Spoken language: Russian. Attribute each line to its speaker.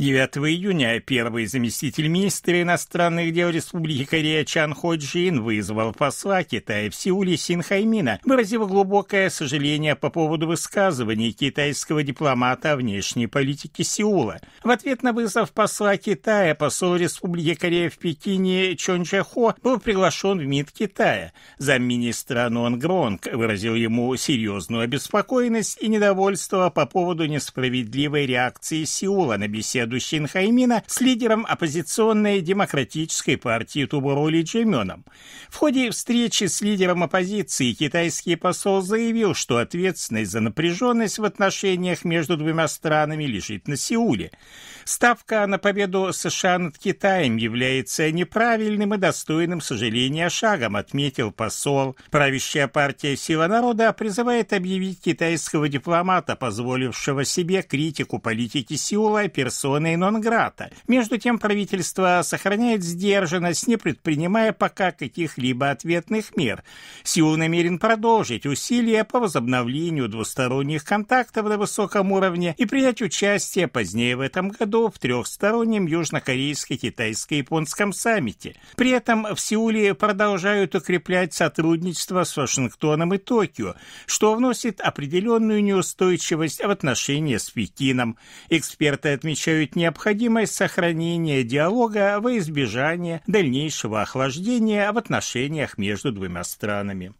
Speaker 1: 9 июня первый заместитель министра иностранных дел Республики Корея Чан Хо Джин вызвал посла Китая в Сеуле Синхаймина, выразив глубокое сожаление по поводу высказываний китайского дипломата о внешней политике Сеула. В ответ на вызов посла Китая посол Республики Корея в Пекине Чон Че Хо был приглашен в МИД Китая. Замминистра Нон Гронг выразил ему серьезную обеспокоенность и недовольство по поводу несправедливой реакции Сеула на беседу душин Хаймина с лидером оппозиционной демократической партии Тубурули Джейменом. В ходе встречи с лидером оппозиции китайский посол заявил, что ответственность за напряженность в отношениях между двумя странами лежит на Сеуле. Ставка на победу США над Китаем является неправильным и достойным сожаления шагом, отметил посол. Правящая партия «Сила народа» призывает объявить китайского дипломата, позволившего себе критику политики Сеула персон персоной нон Между тем правительство сохраняет сдержанность, не предпринимая пока каких-либо ответных мер. Сеул намерен продолжить усилия по возобновлению двусторонних контактов на высоком уровне и принять участие позднее в этом году в трехстороннем южнокорейско-китайско-японском саммите. При этом в Сеуле продолжают укреплять сотрудничество с Вашингтоном и Токио, что вносит определенную неустойчивость в отношения с Пекином. Эксперты отмечают будет необходимость сохранения диалога во избежание дальнейшего охлаждения в отношениях между двумя странами.